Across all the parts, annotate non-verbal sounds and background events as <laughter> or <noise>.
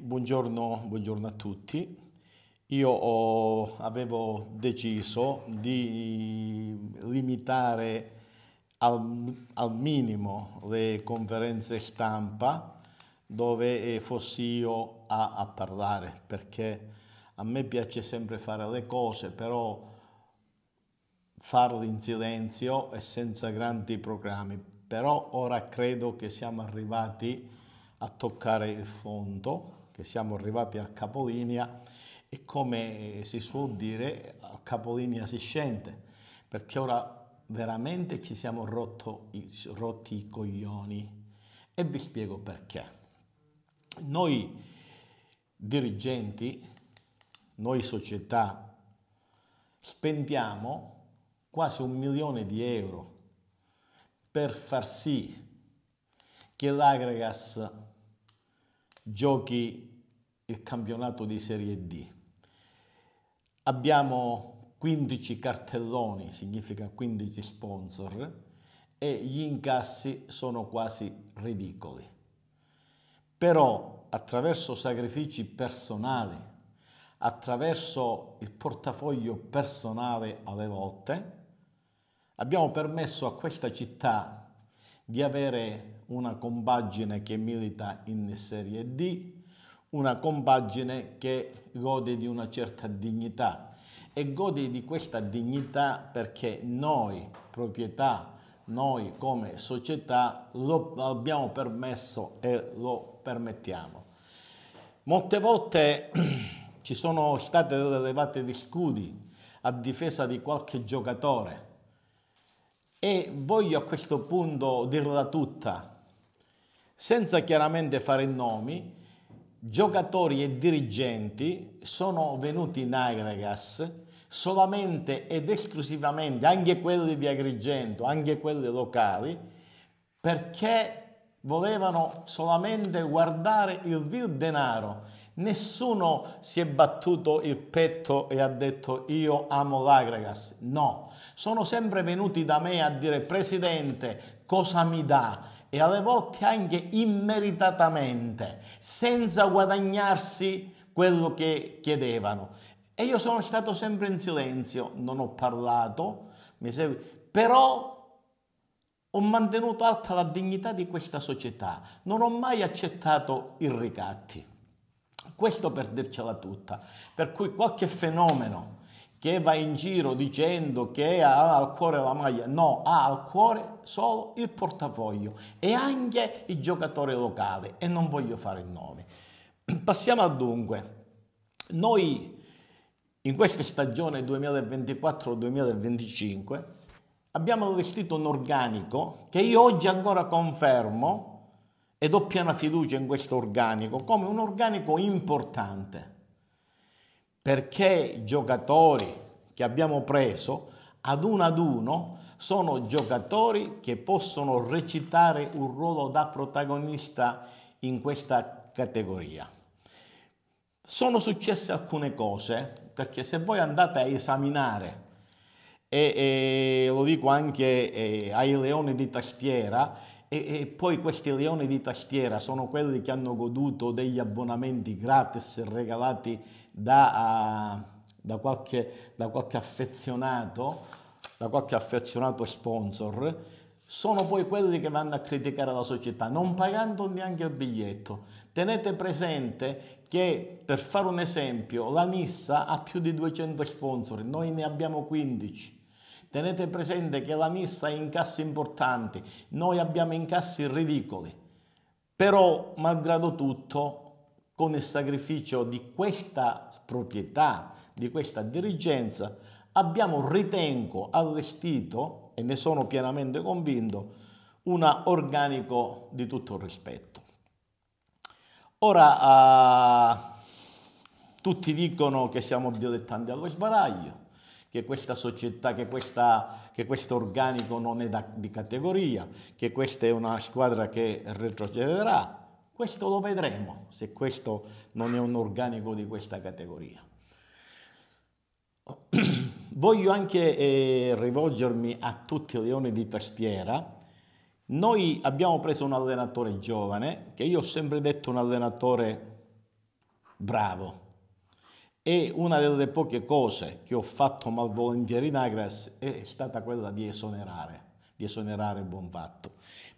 Buongiorno, buongiorno, a tutti. Io ho, avevo deciso di limitare al, al, minimo le conferenze stampa dove eh, fossi io a, a parlare, perché a me piace sempre fare le cose, però farle in silenzio e senza grandi programmi. Però ora credo che siamo arrivati a toccare il fondo, che siamo arrivati al capolinea e come si suol dire a capolinea si scende, perché ora veramente ci siamo rotto, rotti i coglioni e vi spiego perché. Noi dirigenti, noi società, spendiamo quasi un milione di euro per far sì che l'Agregas giochi il campionato di Serie D. Abbiamo 15 cartelloni, significa 15 sponsor, e gli incassi sono quasi ridicoli. Però attraverso sacrifici personali, attraverso il portafoglio personale alle volte, abbiamo permesso a questa città di avere una compagine che milita in Serie D, una compagine che gode di una certa dignità e gode di questa dignità perché noi proprietà, noi come società lo abbiamo permesso e lo permettiamo. Molte volte <clears throat> ci sono state delle levate di scudi a difesa di qualche giocatore e voglio a questo punto dirla tutta, senza chiaramente fare nomi, giocatori e dirigenti sono venuti in Agragas solamente ed esclusivamente, anche quelli di Agrigento, anche quelli locali, perché volevano solamente guardare il vil denaro Nessuno si è battuto il petto e ha detto io amo l'Agregas. No, sono sempre venuti da me a dire presidente cosa mi dà e alle volte anche immeritatamente, senza guadagnarsi quello che chiedevano. E io sono stato sempre in silenzio, non ho parlato, però ho mantenuto alta la dignità di questa società, non ho mai accettato i ricatti. Questo per dircela tutta. Per cui qualche fenomeno che va in giro dicendo che ha al cuore la maglia, no, ha al cuore solo il portafoglio e anche il giocatore locale e non voglio fare il nome. <clears throat> Passiamo al dunque. Noi in questa stagione 2024-2025 abbiamo allestito un organico che io oggi ancora confermo e do piena fiducia in questo organico come un organico importante perché i giocatori che abbiamo preso ad uno ad uno sono giocatori che possono recitare un ruolo da protagonista in questa categoria. Sono successe alcune cose perché se voi andate a esaminare e, e lo dico anche eh, ai leoni di tastiera e, e, poi questi leoni di tastiera sono quelli che hanno goduto degli abbonamenti gratis regalati da, uh, da, qualche, da, qualche, affezionato, da qualche affezionato sponsor, sono poi quelli che vanno a criticare la società, non pagando neanche il biglietto. Tenete presente che, per fare un esempio, la Nissa ha più di 200 sponsor, noi ne abbiamo 15 Tenete presente che la missa ha incassi importanti, noi abbiamo incassi ridicoli, però malgrado tutto con il sacrificio di questa proprietà, di questa dirigenza, abbiamo, ritengo, allestito, e ne sono pienamente convinto, un organico di tutto il rispetto. Ora, eh, tutti dicono che siamo dilettanti allo sbaraglio, che questa società, che, questa, che questo organico non è da, di categoria, che questa è una squadra che retrocederà. Questo lo vedremo se questo non è un organico di questa categoria. <clears throat> Voglio anche eh, rivolgermi a tutti i leoni di tastiera. Noi abbiamo preso un allenatore giovane, che io ho sempre detto un allenatore bravo, e una delle poche cose che ho fatto malvolentieri in Agras è stata quella di esonerare, di esonerare Bonfatto.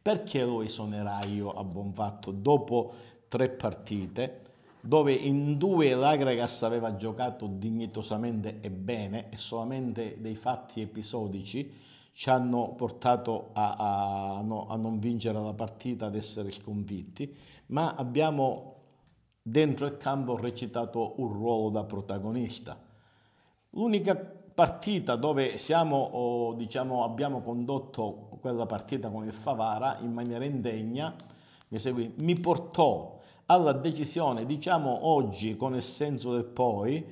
Perché lo esonerai io a Bonfatto dopo tre partite? dove in due l'Agregas aveva giocato dignitosamente e bene e solamente dei fatti episodici ci hanno portato a, a, a, a non vincere la partita, ad essere sconfitti, ma abbiamo dentro il campo ho recitato un ruolo da protagonista. L'unica partita dove siamo, o, diciamo, abbiamo condotto quella partita con il Favara in maniera indegna, mi, segui, mi portò alla decisione, diciamo oggi con il senso del poi,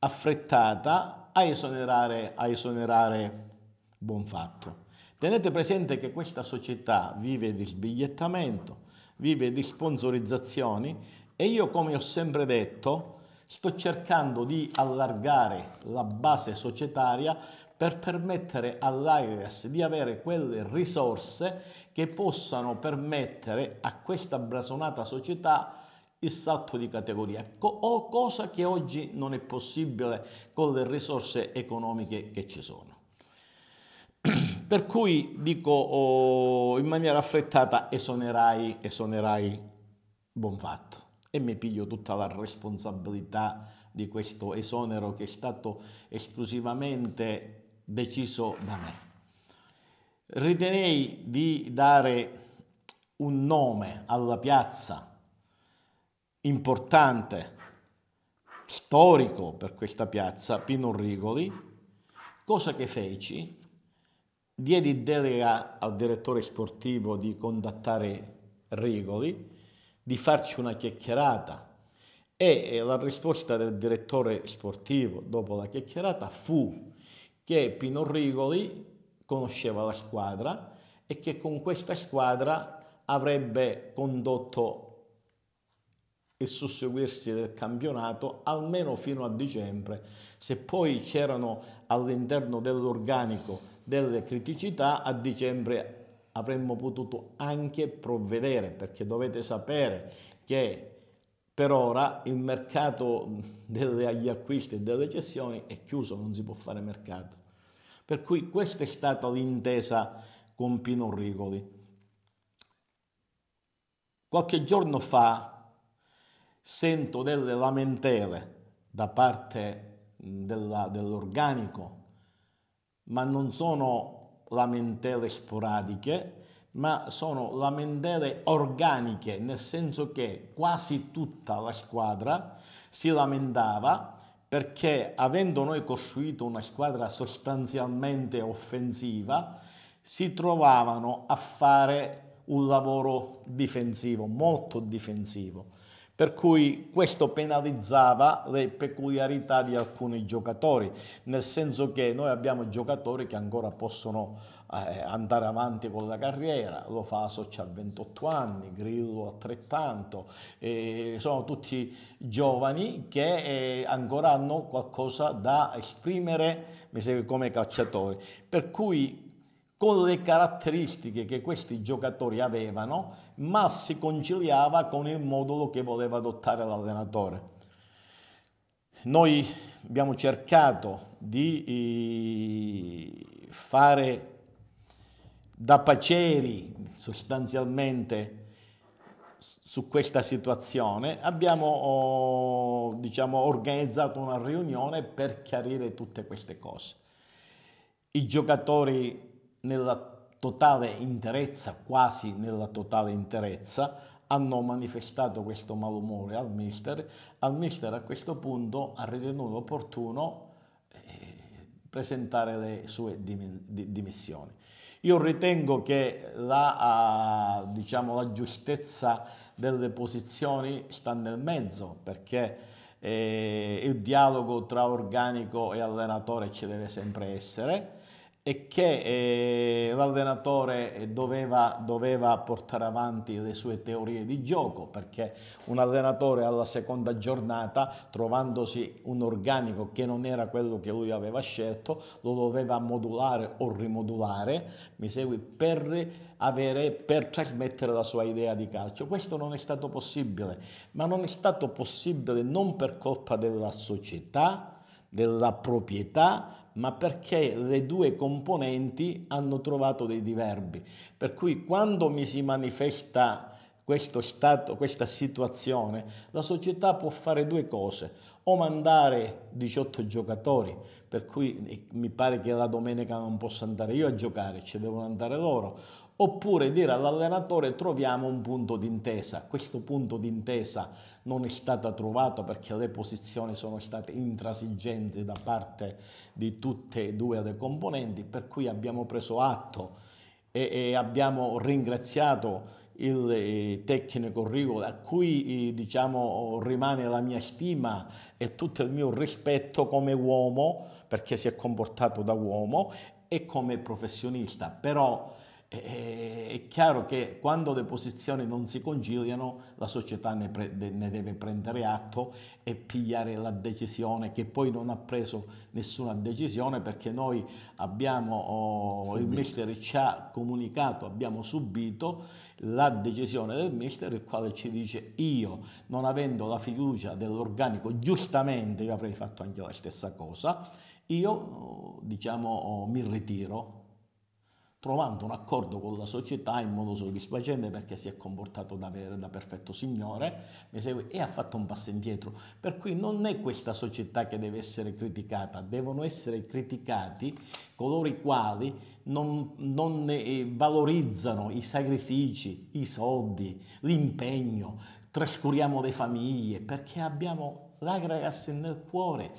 affrettata a esonerare, a esonerare Bonfatto. Tenete presente che questa società vive di sbigliettamento, vive di sponsorizzazioni, e io, come ho sempre detto, sto cercando di allargare la base societaria per permettere all'AIRES di avere quelle risorse che possano permettere a questa brasonata società il salto di categoria, co cosa che oggi non è possibile con le risorse economiche che ci sono. <clears throat> per cui dico oh, in maniera affrettata esonerai, esonerai buon fatto e mi piglio tutta la responsabilità di questo esonero che è stato esclusivamente deciso da me. Ritenei di dare un nome alla piazza importante, storico per questa piazza, Pino Rigoli, cosa che feci? Diedi delega al direttore sportivo di contattare Rigoli di farci una chiacchierata e la risposta del direttore sportivo dopo la chiacchierata fu che Pino Rigoli conosceva la squadra e che con questa squadra avrebbe condotto il susseguirsi del campionato almeno fino a dicembre. Se poi c'erano all'interno dell'organico delle criticità, a dicembre avremmo potuto anche provvedere, perché dovete sapere che per ora il mercato degli acquisti e delle cessioni è chiuso, non si può fare mercato. Per cui questa è stata l'intesa con Pino Rigoli. Qualche giorno fa sento delle lamentele da parte dell'organico, ma non sono lamentele sporadiche, ma sono lamentele organiche, nel senso che quasi tutta la squadra si lamentava perché avendo noi costruito una squadra sostanzialmente offensiva, si trovavano a fare un lavoro difensivo, molto difensivo per cui questo penalizzava le peculiarità di alcuni giocatori, nel senso che noi abbiamo giocatori che ancora possono eh, andare avanti con la carriera, lo fa Socia a 28 anni, Grillo altrettanto, eh, sono tutti giovani che eh, ancora hanno qualcosa da esprimere come calciatori, per cui con le caratteristiche che questi giocatori avevano, ma si conciliava con il modulo che voleva adottare l'allenatore. Noi abbiamo cercato di eh, fare da paceri sostanzialmente su questa situazione, abbiamo oh, diciamo, organizzato una riunione per chiarire tutte queste cose. I giocatori nella totale interezza, quasi nella totale interezza, hanno manifestato questo malumore al mister, al mister a questo punto ha ritenuto opportuno eh, presentare le sue dimissioni. Io ritengo che la, diciamo, la giustezza delle posizioni sta nel mezzo perché eh, il dialogo tra organico e allenatore ci deve sempre essere e che eh, l'allenatore eh, doveva, doveva, portare avanti le sue teorie di gioco perché un allenatore alla seconda giornata trovandosi un organico che non era quello che lui aveva scelto lo doveva modulare o rimodulare mi segui per avere per trasmettere la sua idea di calcio questo non è stato possibile ma non è stato possibile non per colpa della società della proprietà ma perché le due componenti hanno trovato dei diverbi. Per cui quando mi si manifesta questo stato, questa situazione, la società può fare due cose, o mandare 18 giocatori, per cui mi pare che la domenica non possa andare io a giocare, ci devono andare loro, oppure dire all'allenatore troviamo un punto d'intesa. Questo punto d'intesa non è stato trovato perché le posizioni sono state intransigenti da parte di tutte e due le componenti, per cui abbiamo preso atto e, e abbiamo ringraziato il eh, tecnico Rigoli, a cui eh, diciamo, rimane la mia stima e tutto il mio rispetto come uomo, perché si è comportato da uomo, e come professionista. Però è chiaro che quando le posizioni non si conciliano la società ne, pre- ne, deve prendere atto e pigliare la decisione che poi non ha preso nessuna decisione perché noi abbiamo, oh, il mister ci ha comunicato, abbiamo subito la decisione del mister il quale ci dice io non avendo la fiducia dell'organico giustamente io avrei fatto anche la stessa cosa io diciamo oh, mi ritiro trovando un accordo con la società in modo soddisfacente perché si è comportato da, vero, da perfetto signore e ha fatto un passo indietro. Per cui non è questa società che deve essere criticata, devono essere criticati coloro i quali non, non eh, valorizzano i sacrifici, i soldi, l'impegno, trascuriamo le famiglie perché abbiamo l'agra nel cuore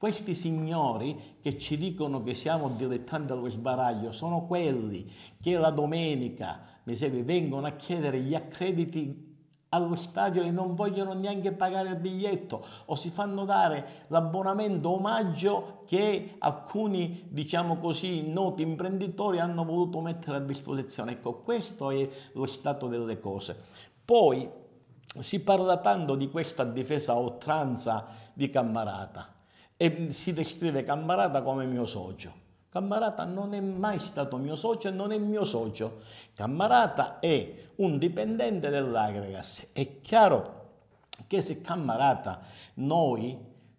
questi signori che ci dicono che siamo dilettanti allo sbaraglio sono quelli che la domenica, mi segui, vengono a chiedere gli accrediti allo stadio e non vogliono neanche pagare il biglietto o si fanno dare l'abbonamento omaggio che alcuni diciamo così noti imprenditori hanno voluto mettere a disposizione ecco questo è lo stato delle cose poi si parla tanto di questa difesa a oltranza di Cammarata e si descrive Cammarata come mio socio. Cammarata non è mai stato mio socio e non è mio socio. Cammarata è un dipendente dell'Agregas. È chiaro che se Cammarata noi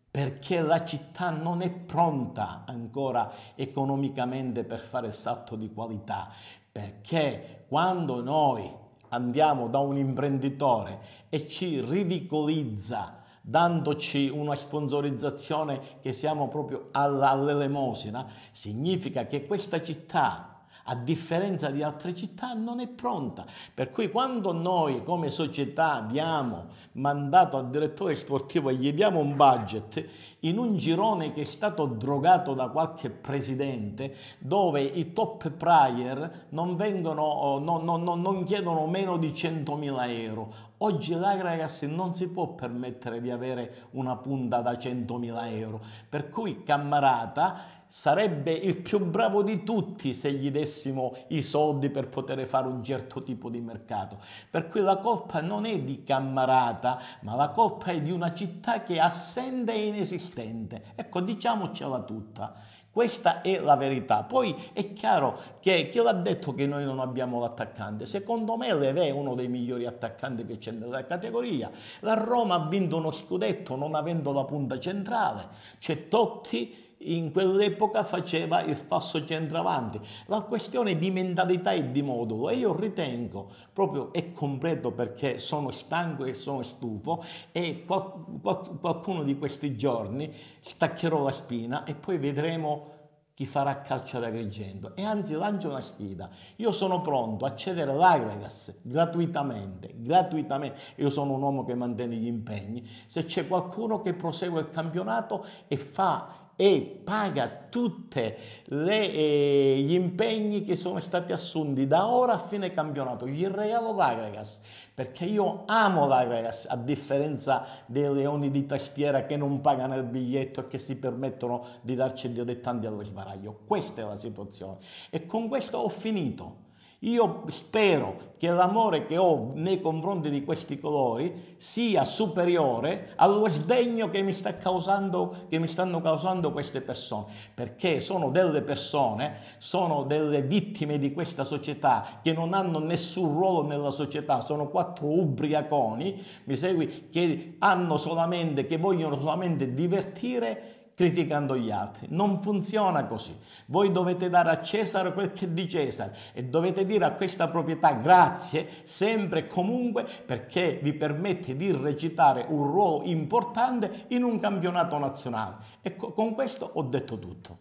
perché la città non è pronta ancora economicamente per fare salto di qualità, perché quando noi andiamo da un imprenditore e ci ridicolizza dandoci una sponsorizzazione che siamo proprio all'elemosina, significa che questa città a differenza di altre città, non è pronta. Per cui quando noi come società diamo mandato al direttore sportivo e gli diamo un budget, in un girone che è stato drogato da qualche presidente, dove i top prior non, vengono, non, non, non chiedono meno di 100.000 euro, Oggi là, ragazzi, non si può permettere di avere una punta da 100.000 euro. Per cui Cammarata sarebbe il più bravo di tutti se gli dessimo i soldi per poter fare un certo tipo di mercato. Per cui la colpa non è di Cammarata, ma la colpa è di una città che è assente e inesistente. Ecco, diciamocela tutta. Questa è la verità. Poi è chiaro che chi l'ha detto che noi non abbiamo l'attaccante? Secondo me Leve è uno dei migliori attaccanti che c'è nella categoria. La Roma ha vinto uno scudetto non avendo la punta centrale. C'è Totti in quell'epoca faceva il falso centravanti. La questione di mentalità e di modulo e io ritengo proprio e completo perché sono stanco e sono stufo e qualcuno di questi giorni staccherò la spina e poi vedremo chi farà calcio ad Agrigento e anzi lancio una sfida io sono pronto a cedere l'Agregas gratuitamente gratuitamente io sono un uomo che mantiene gli impegni se c'è qualcuno che prosegue il campionato e fa e paga tutti eh, gli impegni che sono stati assunti da ora a fine campionato. Gli regalo l'Agregas perché io amo l'Agregas a differenza dei leoni di tastiera che non pagano il biglietto e che si permettono di darci dilettanti allo sbaraglio. Questa è la situazione e con questo ho finito. Io spero che l'amore che ho nei confronti di questi colori sia superiore allo sdegno che mi, sta causando, che mi stanno causando queste persone, perché sono delle persone, sono delle vittime di questa società che non hanno nessun ruolo nella società, sono quattro ubriaconi, mi segui, che hanno solamente, che vogliono solamente divertire criticando gli altri. Non funziona così. Voi dovete dare a Cesare quel che è di Cesare e dovete dire a questa proprietà grazie sempre e comunque perché vi permette di recitare un ruolo importante in un campionato nazionale. Ecco, con questo ho detto tutto.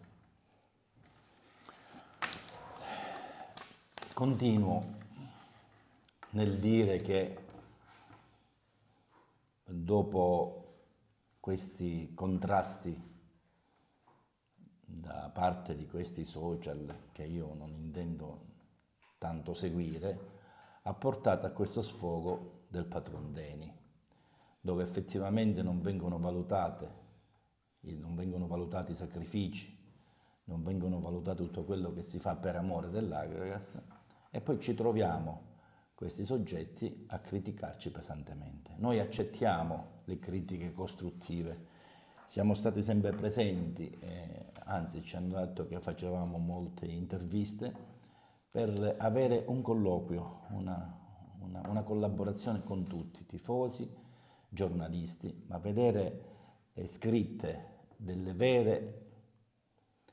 Continuo nel dire che dopo questi contrasti parte di questi social che io non intendo tanto seguire, ha portato a questo sfogo del patron Deni, dove effettivamente non vengono, valutate, non vengono valutati i sacrifici, non vengono valutati tutto quello che si fa per amore dell'Agragas e poi ci troviamo questi soggetti a criticarci pesantemente. Noi accettiamo le critiche costruttive, siamo stati sempre presenti, eh, anzi ci hanno detto che facevamo molte interviste per avere un colloquio, una, una, una collaborazione con tutti, tifosi, giornalisti, ma vedere eh, scritte delle vere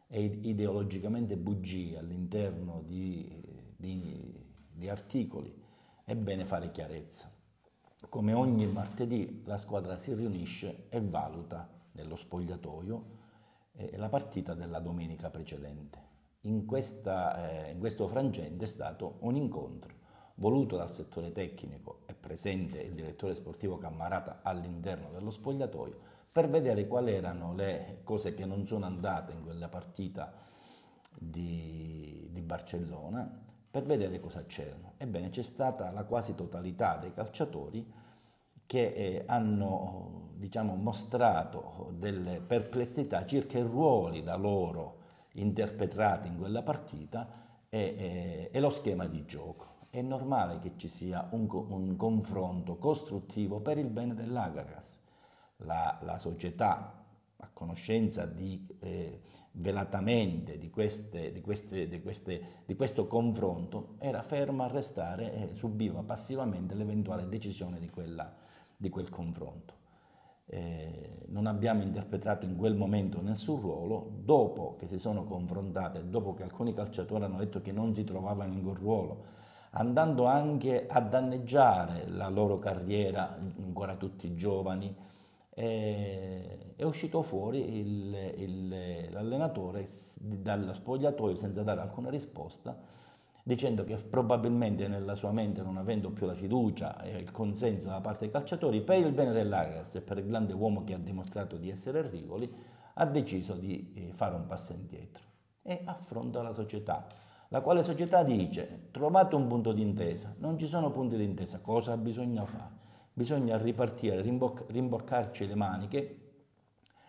e ideologicamente bugie all'interno di, di, di articoli, è bene fare chiarezza. Come ogni martedì la squadra si riunisce e valuta dello spogliatoio eh, la partita della domenica precedente. In, questa, eh, in questo frangente è stato un incontro voluto dal settore tecnico e presente il direttore sportivo Cammarata all'interno dello spogliatoio per vedere quali erano le cose che non sono andate in quella partita di, di Barcellona, per vedere cosa c'erano. Ebbene c'è stata la quasi totalità dei calciatori che eh, hanno diciamo, mostrato eh, delle perplessità circa i ruoli da loro interpretati in quella partita e, e, eh, e lo schema di gioco. È normale che ci sia un, un confronto costruttivo per il bene dell'Agaras. La, la società a conoscenza di, eh, velatamente di, queste, di, queste, queste, di, questo confronto, era ferma a restare e eh, subiva passivamente l'eventuale decisione di quella, di quel confronto. Eh, non abbiamo interpretato in quel momento nessun ruolo, dopo che si sono confrontate, dopo che alcuni calciatori hanno detto che non si trovavano in quel ruolo, andando anche a danneggiare la loro carriera, ancora tutti giovani, eh, è uscito fuori il, il, l'allenatore dallo spogliatoio senza dare alcuna risposta dicendo che probabilmente nella sua mente, non avendo più la fiducia e il consenso da parte dei calciatori, per il bene dell'Agas e per il grande uomo che ha dimostrato di essere Rivoli, ha deciso di eh, fare un passo indietro e affronta la società, la quale società dice trovate un punto d'intesa, non ci sono punti d'intesa, cosa bisogna fare? Bisogna ripartire, rimboc rimboccarci le maniche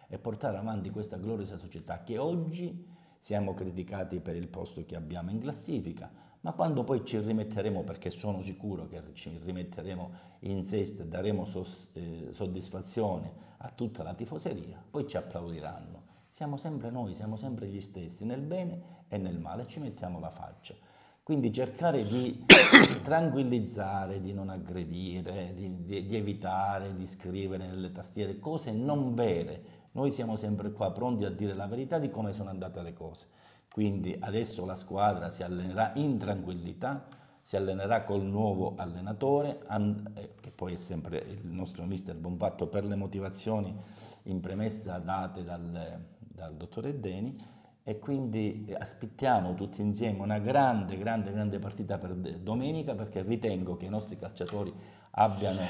e portare avanti questa gloriosa società che oggi siamo criticati per il posto che abbiamo in classifica, ma quando poi ci rimetteremo, perché sono sicuro che ci rimetteremo in sesta e daremo sos, eh, soddisfazione a tutta la tifoseria, poi ci applaudiranno. Siamo sempre noi, siamo sempre gli stessi, nel bene e nel male, ci mettiamo la faccia. Quindi cercare di <coughs> tranquillizzare, di non aggredire, di, di, di evitare di scrivere nelle tastiere cose non vere. Noi siamo sempre qua pronti a dire la verità di come sono andate le cose. Quindi adesso la squadra si allenerà in tranquillità, si allenerà col nuovo allenatore, eh, che poi è sempre il nostro mister Bonfatto per le motivazioni in premessa date dal, dal dottore Deni e quindi eh, aspettiamo tutti insieme una grande, grande, grande partita per domenica perché ritengo che i nostri calciatori abbiano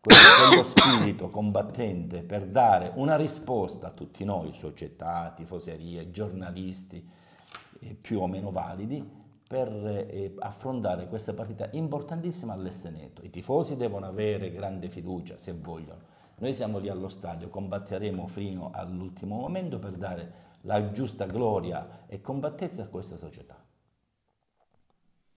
quello spirito combattente per dare una risposta a tutti noi, società, tifoserie, giornalisti, eh, più o meno validi per eh, affrontare questa partita importantissima all'Esteneto. I tifosi devono avere grande fiducia se vogliono. Noi siamo lì allo stadio, combatteremo fino all'ultimo momento per dare la giusta gloria e compattezza a questa società.